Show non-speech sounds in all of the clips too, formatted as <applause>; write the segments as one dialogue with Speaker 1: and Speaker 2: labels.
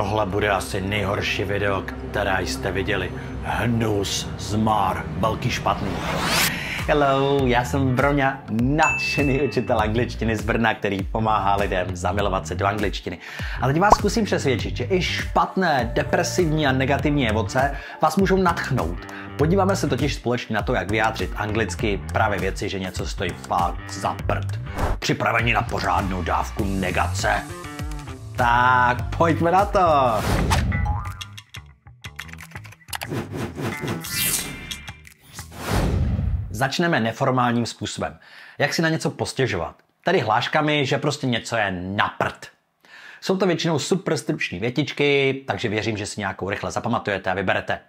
Speaker 1: Tohle bude asi nejhorší video, které jste viděli. Hnus, zmar, velký špatný. Hello, já jsem Broňa, nadšený učitel angličtiny z Brna, který pomáhá lidem zamilovat se do angličtiny. A teď vás zkusím přesvědčit, že i špatné, depresivní a negativní emoce vás můžou natchnout. Podíváme se totiž společně na to, jak vyjádřit anglicky právě věci, že něco stojí fakt za prd. Připraveni na pořádnou dávku negace? Tak, pojďme na to! Začneme neformálním způsobem. Jak si na něco postěžovat? Tady hláškami, že prostě něco je na prd. Jsou to většinou subpreskripční větičky, takže věřím, že si nějakou rychle zapamatujete a vyberete.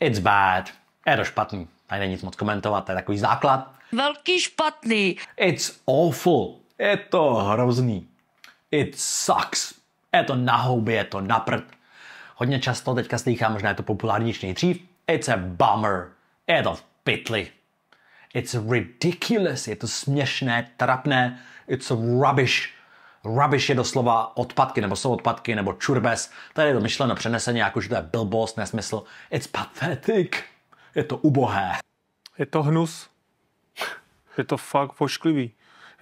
Speaker 1: It's bad. Je to špatný. Tady není nic moc komentovat, to je takový základ. Velký špatný. It's awful. Je to hrozný. It sucks. Je to na houby, je to na prd. Hodně často teďka slýchám, možná je to populárnější než dřív. It's a bummer. Je to v pitli. It's ridiculous. Je to směšné, trapné. It's rubbish. Rubbish je doslova odpadky, nebo jsou odpadky, nebo čurbes. Tady je to myšleno přeneseně, jako že to je blbost, nesmysl. It's pathetic. Je to ubohé. Je to hnus. Je to fakt pošklivý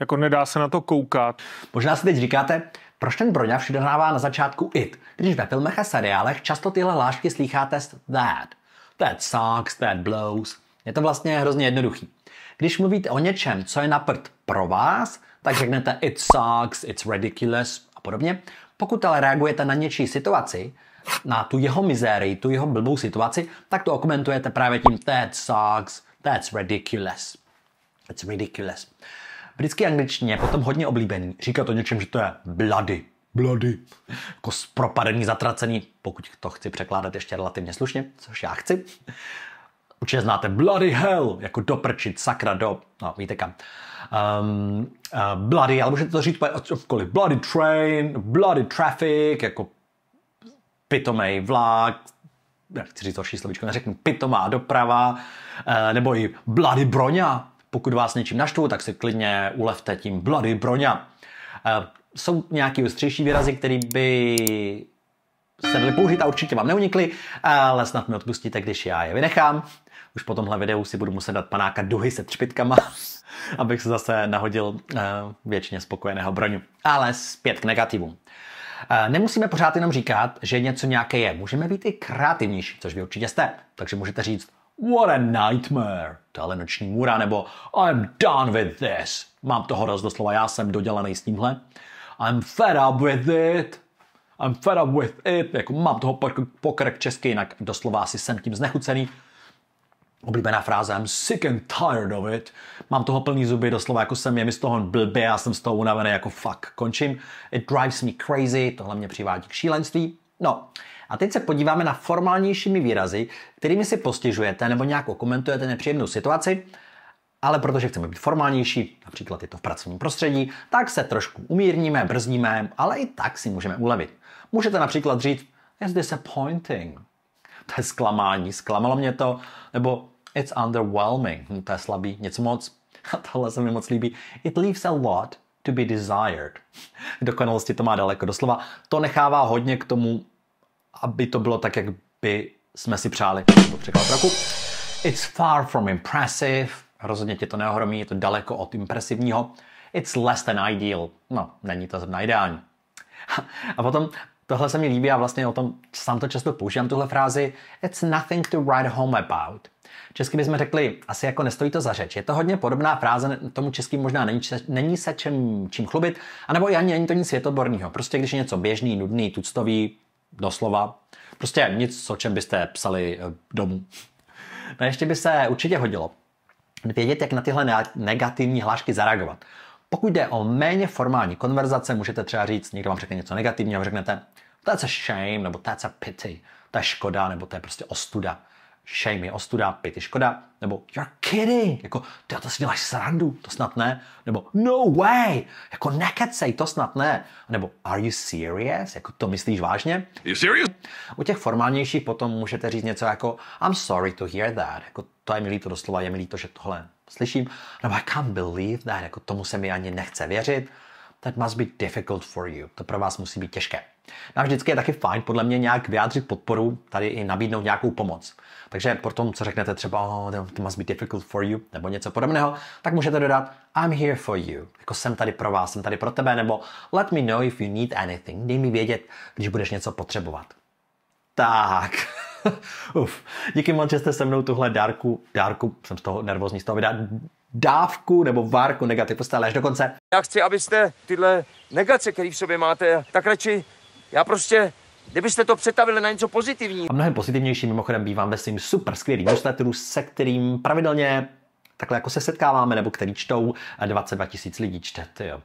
Speaker 1: jako nedá se na to koukat. Možná si teď říkáte, proč ten Broňa všude hrává na začátku it, když ve filmech a seriálech často tyhle hlášky slýcháte z that, that sucks, that blows. Je to vlastně hrozně jednoduchý. Když mluvíte o něčem, co je na prd pro vás, tak řeknete it sucks, it's ridiculous a podobně. Pokud ale reagujete na něčí situaci, na tu jeho mizérii, tu jeho blbou situaci, tak to okomentujete právě tím that sucks, that's ridiculous. It's ridiculous. Vždycky angličtině, potom hodně oblíbený. Říká to něčem, že to je bloody. Bloody. Jako zpropadený, zatracený, pokud to chci překládat ještě relativně slušně, což já chci. Určitě znáte bloody hell, jako doprčit, sakra, do, no víte kam. Um, uh, bloody, ale můžete to říct cokoliv. Bloody train, bloody traffic, jako pitomej vlak, chci říct horší slovíčko, neřeknu pitomá doprava, uh, nebo i bloody broňa, pokud vás něčím naštvu, tak si klidně ulevte tím bloody broňa. Eh, jsou nějaký ostřejší výrazy, které by se dali použít a určitě vám neunikly, ale snad mi odpustíte, když já je vynechám. Už po tomhle videu si budu muset dát panáka duhy se třpitkama, <laughs> abych se zase nahodil eh, většině spokojeného broňu. Ale zpět k negativům. Eh, nemusíme pořád jenom říkat, že něco nějaké je. Můžeme být i kreativnější, což vy určitě jste. Takže můžete říct, What a nightmare, tahle noční můra, nebo I'm done with this. Mám toho dost doslova, já jsem dodělaný s tímhle. I'm fed up with it. I'm fed up with it. Jako mám toho pokrk česky, jinak doslova asi jsem tím znechucený. Oblíbená fráze I'm sick and tired of it. Mám toho plný zuby, doslova jako jsem, je mi z toho blbě, já jsem z toho unavený, jako fuck, končím. It drives me crazy, tohle mě přivádí k šílenství. No, a teď se podíváme na formálnějšími výrazy, kterými si postižujete nebo nějak komentujete nepříjemnou situaci, ale protože chceme být formálnější, například je to v pracovním prostředí, tak se trošku umírníme, brzdíme, ale i tak si můžeme ulevit. Můžete například říct, it's disappointing. To je zklamání, zklamalo mě to, nebo it's underwhelming, hm, to je slabý, něco moc. A <laughs> tohle se mi moc líbí. It leaves a lot to be desired. dokonalosti to má daleko doslova. To nechává hodně k tomu, aby to bylo tak, jak by jsme si přáli. It's far from impressive. Rozhodně tě to neohromí, je to daleko od impresivního. It's less than ideal. No, není to zrovna ideální. A potom tohle se mi líbí a vlastně o tom sám to často používám, tuhle frázi. It's nothing to write home about. Česky bychom řekli, asi jako nestojí to za řeč. Je to hodně podobná fráze, tomu český možná není, není se čem, čím chlubit, anebo i ani není to nic světoborného. Prostě když je něco běžný, nudný, tuctový, doslova, prostě nic, o čem byste psali eh, domů. No ještě by se určitě hodilo vědět, jak na tyhle negativní hlášky zareagovat. Pokud jde o méně formální konverzace, můžete třeba říct, někdo vám řekne něco negativního, řeknete, that's a shame, nebo that's a pity, to je škoda, nebo to je prostě ostuda shame je ostuda, pit je škoda, nebo you're kidding, jako ty to si děláš srandu, to snad ne, nebo no way, jako nekecej, to snad ne, nebo are you serious, jako to myslíš vážně? You serious? U těch formálnějších potom můžete říct něco jako I'm sorry to hear that, jako to je milý to doslova, je milý to, že tohle slyším, nebo I can't believe that, jako tomu se mi ani nechce věřit, that must be difficult for you. To pro vás musí být těžké. No a vždycky je taky fajn podle mě nějak vyjádřit podporu, tady i nabídnout nějakou pomoc. Takže po tom, co řeknete třeba oh, no, that must be difficult for you nebo něco podobného, tak můžete dodat I'm here for you, jako jsem tady pro vás, jsem tady pro tebe, nebo let me know if you need anything, dej mi vědět, když budeš něco potřebovat. Tak, <laughs> Uf. Díky moc, že jste se mnou tuhle dárku, dárku, jsem z toho nervózní z toho videa, dávku nebo várku negativ. stále prostě až do konce. Já chci, abyste tyhle negace, které v sobě máte, tak radši já prostě Kdybyste to přetavili na něco pozitivní. A mnohem pozitivnější mimochodem bývám ve svým super skvělým newsletteru, se kterým pravidelně takhle jako se setkáváme, nebo který čtou 22 tisíc lidí čte, jo.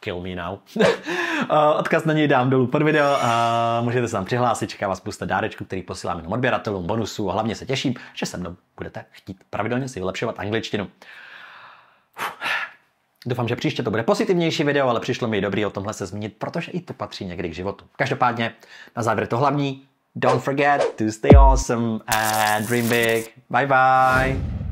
Speaker 1: Kill me now. <laughs> Odkaz na něj dám dolů pod video. A můžete se tam přihlásit, čeká vás spousta dárečku, který posílám. jenom odběratelům, bonusů a hlavně se těším, že se mnou budete chtít pravidelně si vylepšovat angličtinu. Doufám, že příště to bude pozitivnější video, ale přišlo mi dobrý o tomhle se zmínit, protože i to patří někdy k životu. Každopádně, na závěr to hlavní. Don't forget to stay awesome and dream big. Bye bye.